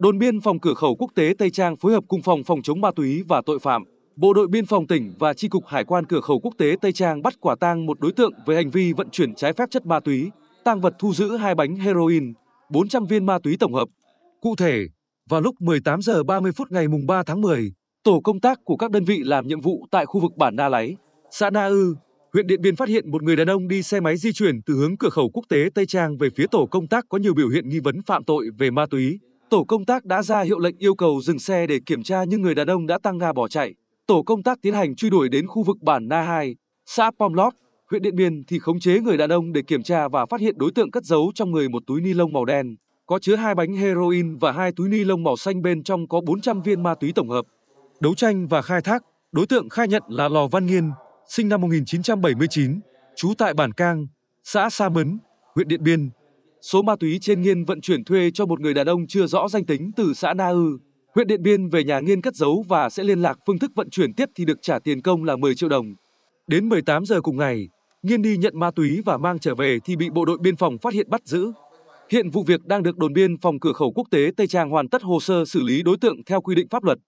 Đồn biên phòng cửa khẩu quốc tế Tây Trang phối hợp cùng phòng phòng chống ma túy và tội phạm, Bộ đội biên phòng tỉnh và tri cục hải quan cửa khẩu quốc tế Tây Trang bắt quả tang một đối tượng về hành vi vận chuyển trái phép chất ma túy, tang vật thu giữ hai bánh heroin, 400 viên ma túy tổng hợp. Cụ thể, vào lúc 18 giờ 30 phút ngày mùng 3 tháng 10, tổ công tác của các đơn vị làm nhiệm vụ tại khu vực bản Na Láy, xã Na Ư, huyện Điện Biên phát hiện một người đàn ông đi xe máy di chuyển từ hướng cửa khẩu quốc tế Tây Trang về phía tổ công tác có nhiều biểu hiện nghi vấn phạm tội về ma túy tổ công tác đã ra hiệu lệnh yêu cầu dừng xe để kiểm tra nhưng người đàn ông đã tăng ga bỏ chạy. Tổ công tác tiến hành truy đuổi đến khu vực bản Na 2, xã Pomlot, huyện Điện Biên thì khống chế người đàn ông để kiểm tra và phát hiện đối tượng cất giấu trong người một túi ni lông màu đen, có chứa hai bánh heroin và hai túi ni lông màu xanh bên trong có 400 viên ma túy tổng hợp. Đấu tranh và khai thác, đối tượng khai nhận là Lò Văn Nghiên, sinh năm 1979, trú tại Bản Cang, xã Sa Mấn, huyện Điện Biên, số ma túy trên Nghiên vận chuyển thuê cho một người đàn ông chưa rõ danh tính từ xã Na Ư, huyện Điện Biên về nhà Nghiên cất giấu và sẽ liên lạc phương thức vận chuyển tiếp thì được trả tiền công là 10 triệu đồng. Đến 18 giờ cùng ngày, Nghiên đi nhận ma túy và mang trở về thì bị bộ đội biên phòng phát hiện bắt giữ. Hiện vụ việc đang được đồn biên phòng cửa khẩu quốc tế Tây Trang hoàn tất hồ sơ xử lý đối tượng theo quy định pháp luật.